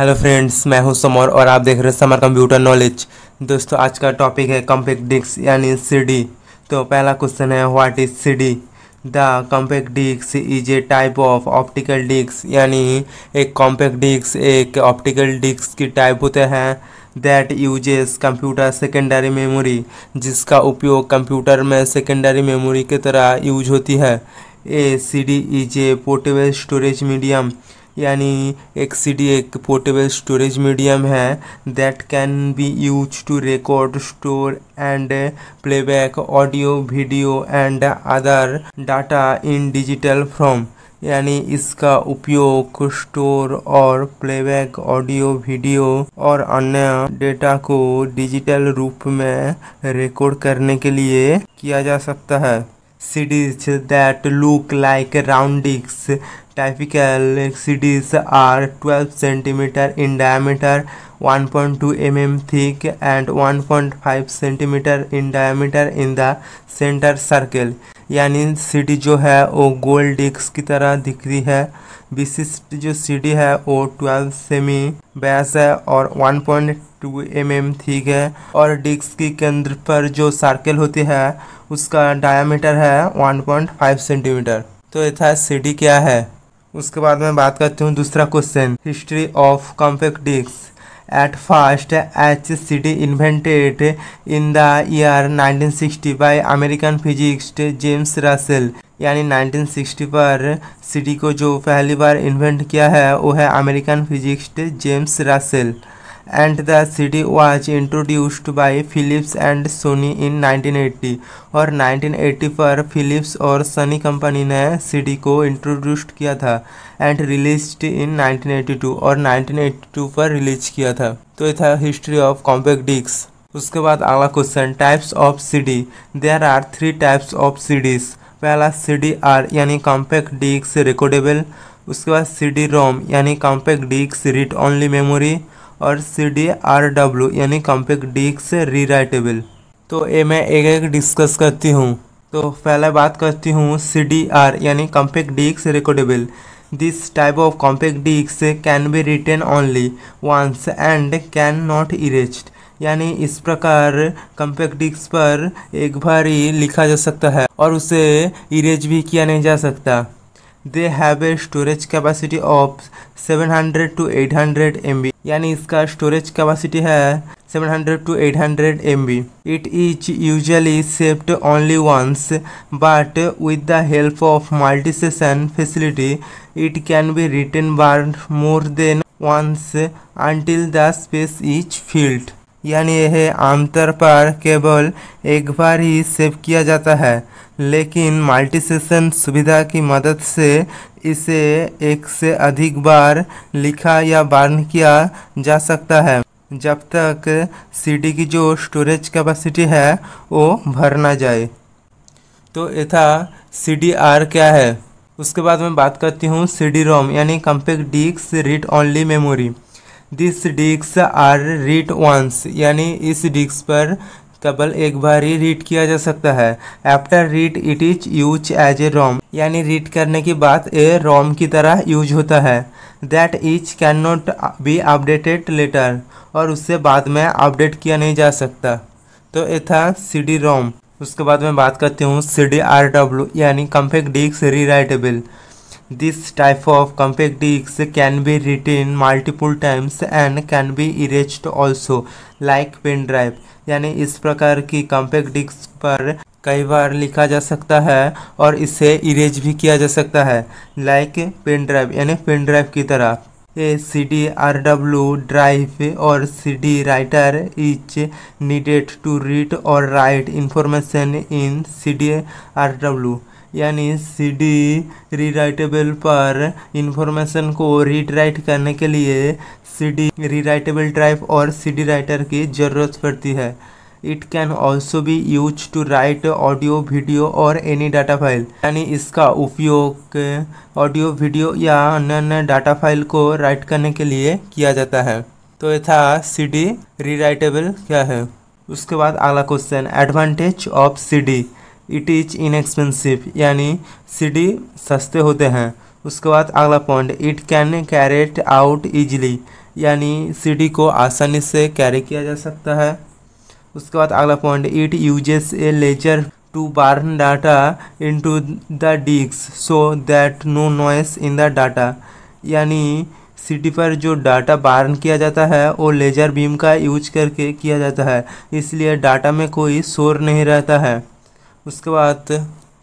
Hello friends मैं हूं summer और आप देख रहे हैं समर कंप्यूटर नॉलेज दोस्तों आज का टॉपिक है कम्पेक्ट डिस्क यानी सीडी तो पहला क्वेश्चन है what is CD the compact disc is a type of optical disc यानी एक कॉम्पैक्ट डिस्क एक ऑप्टिकल डिस्क की टाइप होते हैं that uses computer secondary memory जिसका उपयोग कंप्यूटर में सेकेंडरी मेमोरी की तरह यूज होती है a C D is a portable storage medium यानी एक सी एक पोर्टेबल स्टोरेज मीडियम है that can be use to record store and playback audio video and other data in digital form यानी इसका उपयोग स्टोर और प्लेबैक ऑडियो वीडियो और अन्य डेटा को डिजिटल रूप में रिकॉर्ड करने के लिए किया जा सकता है cities that look like round discs. Typical cities are 12 cm in diameter, 1.2 mm thick and 1.5 cm in diameter in the center circle. यानी सिटी जो है वो गोल्ड डिक्स की तरह दिख रही है विशिष्ट जो सिटी है वो 12 सेमी व्यास है और टू एम एम ठीक है और डिस्क की केंद्र पर जो सर्कल होती है उसका डायामीटर है वन पॉइंट फाइव सेंटीमीटर तो यथा डी क्या है उसके बाद मैं बात करती हूँ दूसरा question history of compact disc H C D invented in the nineteen 1960 by American physicist James Russell यानी 1960 पर डी को जो पहली बार इन्वेंट किया है वो है American physicist James Russell and the CD was introduced by Philips and Sony in 1980 और 1980 पर फिलिप्स और सनी कंपनी ने CD को इंट्रोड्यूस्ड किया था एंड रिलीज इन 1982 और नाइनटीन टू पर रिलीज किया था तो ये था हिस्ट्री ऑफ कॉम्पैक्ट डिक्स उसके बाद अगला question types of C D there are three types of C Ds पहला सी डी आर यानी कॉम्पैक्ट डिक्स रिकॉर्डेबल उसके बाद सी डी रोम यानी कॉम्पैक्ट डिक्स रीड ओनली मेमोरी और सी डी आर डब्ल्यू यानी कॉम्पैक्ट डिस्क रीराइटेबल तो ये मैं एक एक डिस्कस करती हूँ तो पहले बात करती हूँ सी डी आर यानी compact disc recordable this type of compact disc can be written only once and can not erased यानी इस प्रकार कम्पैक्ट डिस्क पर एक बार ही लिखा जा सकता है और उसे इरेज भी किया नहीं जा सकता they have a storage capacity of seven hundred to eight hundred M यानी इसका स्टोरेज कैपेसिटी है 700 to 800 MB. It is usually saved only once, but with the help of multi-session facility, it can be written more than once until the space is filled. यानी यह आमतौर पर केवल एक बार ही save किया जाता है लेकिन मल्टी सेशन सुविधा की मदद से इसे एक से अधिक बार लिखा या बर्न किया जा सकता है जब तक सीडी की जो स्टोरेज कैपेसिटी है वो भर ना जाए तो ये था सी डी आर क्या है उसके बाद मैं बात करती हूँ सी डी रोम यानी compact disc read only memory this डिक्स आर रीट वंस यानी इस डिक्स पर केवल एक बार ही रीड किया जा सकता है after read it is use as a ROM यानी रीड करने के बाद ए रोम की तरह यूज होता है that is can not be updated later और उससे बाद में अपडेट किया नहीं जा सकता तो ये था सी डी रोम उसके बाद मैं बात करती हूँ सी डी आर डब्ल्यू यानी compact rewritable This type of compact disc can be written multiple times and can be erased also like pen drive यानी इस प्रकार की compact disc पर कई बार लिखा जा सकता है और इसे इरेज भी किया जा सकता है लाइक पेन ड्राइव यानी पेन ड्राइव की तरह a C D R W drive और C D writer is needed to read और write information in C D R W यानी सी डी री राइटेबल पर इंफॉर्मेशन को रीड राइट करने के लिए C D rewritable drive और C D writer की ज़रूरत पड़ती है it can also be use to write audio video और एनी डाटा फाइल यानी इसका उपयोग ऑडियो वीडियो या अन्य अन्य डाटा फाइल को राइट करने के लिए किया जाता है तो ये था सी डी रीराइटेबल क्या है उसके बाद अगला question advantage of C D it is inexpensive यानी सी डी सस्ते होते हैं उसके बाद अगला point it can carried out easily यानी सी डी को आसानी से कैरी किया जा सकता है उसके बाद अगला point it uses a laser to burn data into the disc so that no noise in the data यानी सिटी पर जो डाटा बर्न किया जाता है वो लेजर बीम का यूज करके किया जाता है इसलिए डाटा में कोई शोर नहीं रहता है उसके बाद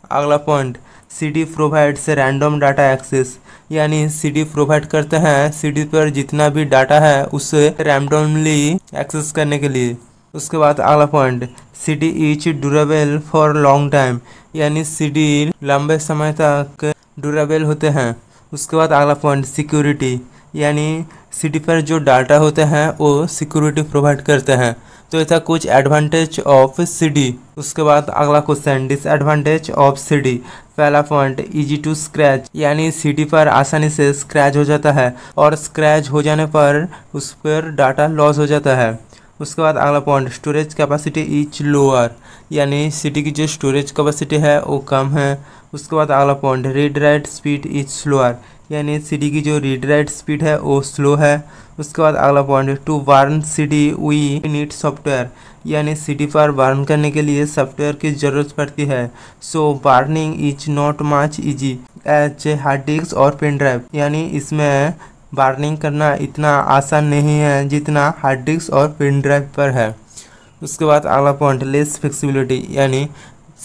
अगला point CD provides random data access यानी सिटी प्रोवाइड करते हैं सिटी पर जितना भी डाटा है उसे रैंडमली एक्सेस करने के लिए उसके बाद अगला point CD is durable for long time यानी सिटी लंबे समय तक ड्यूरेबल होते हैं उसके बाद अगला पॉइंट सिक्योरिटी यानी सिटी पर जो डाटा होते हैं वो सिक्योरिटी प्रोवाइड करते हैं तो ये था कुछ एडवांटेज ऑफ सीडी उसके बाद अगला क्वेश्चन डिसएडवांटेज ऑफ सीडी पहला पॉइंट इजी टू स्क्रैच यानी सीडी पर आसानी से स्क्रैच हो जाता है और स्क्रैच हो जाने पर उस पर डाटा लॉस हो जाता है उसके बाद अगला point storage capacity is lower यानी सिटी की जो स्टोरेज कैपेसिटी है वो कम है उसके बाद अगला point read write speed is slower यानी सिटी की जो रीड राइट स्पीड है वो स्लो है उसके बाद अगला point to burn CD we need software यानी सिटी पर वार्न करने के लिए सॉफ्टवेयर की ज़रूरत पड़ती है so burning is not much easy as hard disk और पेन ड्राइव यानी इसमें बार्निंग करना इतना आसान नहीं है जितना हार्ड डिस्क और पेन ड्राइव पर है उसके बाद अगला पॉइंट लेस फ्लेक्सिबिलिटी यानी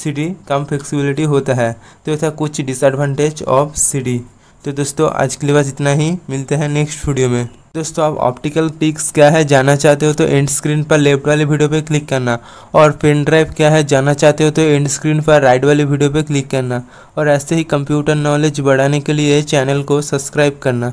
सीडी कम फ्लेक्सिबिलिटी होता है तो यह था कुछ डिसएडवांटेज ऑफ सीडी तो दोस्तों आज के लिए बस इतना ही मिलते हैं नेक्स्ट वीडियो में दोस्तों आप ऑप्टिकल पिक्स क्या है जाना चाहते हो तो एंड स्क्रीन पर लेफ्ट वाले वीडियो पर क्लिक करना और पेन ड्राइव क्या है जाना चाहते हो तो एंड स्क्रीन पर राइट वाले वीडियो पर क्लिक करना और ऐसे ही कंप्यूटर नॉलेज बढ़ाने के लिए चैनल को सब्सक्राइब करना